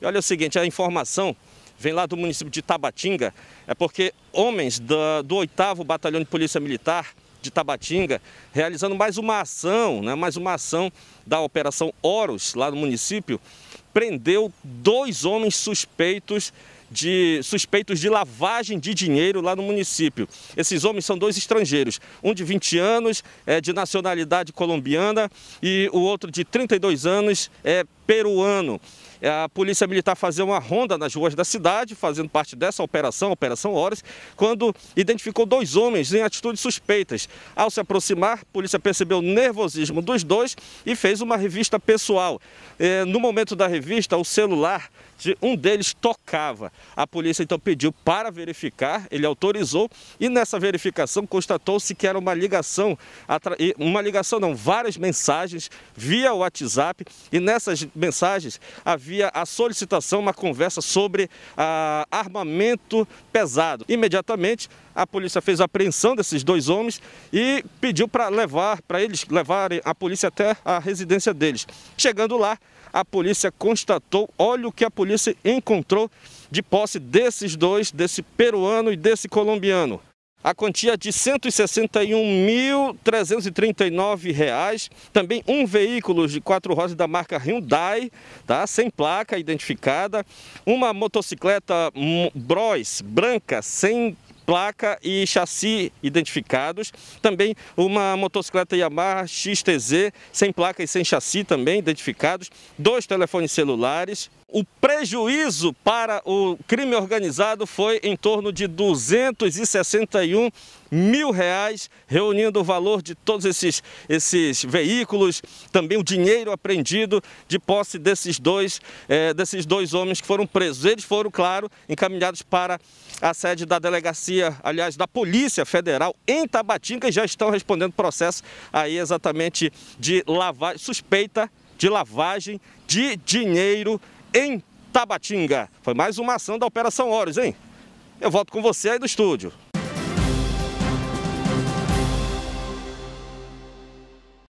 E olha o seguinte, a informação vem lá do município de Tabatinga, é porque homens do 8 Batalhão de Polícia Militar de Tabatinga, realizando mais uma ação, né, mais uma ação da Operação Horus, lá no município, prendeu dois homens suspeitos de suspeitos de lavagem de dinheiro lá no município. Esses homens são dois estrangeiros, um de 20 anos, é de nacionalidade colombiana, e o outro de 32 anos, é peruano a Polícia Militar fazia uma ronda nas ruas da cidade, fazendo parte dessa operação, Operação Horas, quando identificou dois homens em atitudes suspeitas. Ao se aproximar, a polícia percebeu o nervosismo dos dois e fez uma revista pessoal. É, no momento da revista, o celular de um deles tocava. A polícia então pediu para verificar, ele autorizou e nessa verificação constatou-se que era uma ligação, uma ligação não, várias mensagens via WhatsApp e nessas mensagens havia havia a solicitação, uma conversa sobre ah, armamento pesado. Imediatamente, a polícia fez a apreensão desses dois homens e pediu para levar, para eles levarem a polícia até a residência deles. Chegando lá, a polícia constatou, olha o que a polícia encontrou de posse desses dois, desse peruano e desse colombiano a quantia de R$ 161.339, também um veículo de quatro rodas da marca Hyundai, tá? sem placa identificada, uma motocicleta Bros branca sem placa e chassi identificados. Também uma motocicleta Yamaha XTZ, sem placa e sem chassi também identificados. Dois telefones celulares. O prejuízo para o crime organizado foi em torno de 261 mil reais, reunindo o valor de todos esses, esses veículos, também o dinheiro apreendido de posse desses dois, é, desses dois homens que foram presos. Eles foram, claro, encaminhados para a sede da delegacia, aliás, da Polícia Federal em Tabatinga e já estão respondendo processo aí exatamente de lavagem, suspeita de lavagem de dinheiro em Tabatinga. Foi mais uma ação da Operação Horus, hein? Eu volto com você aí do estúdio.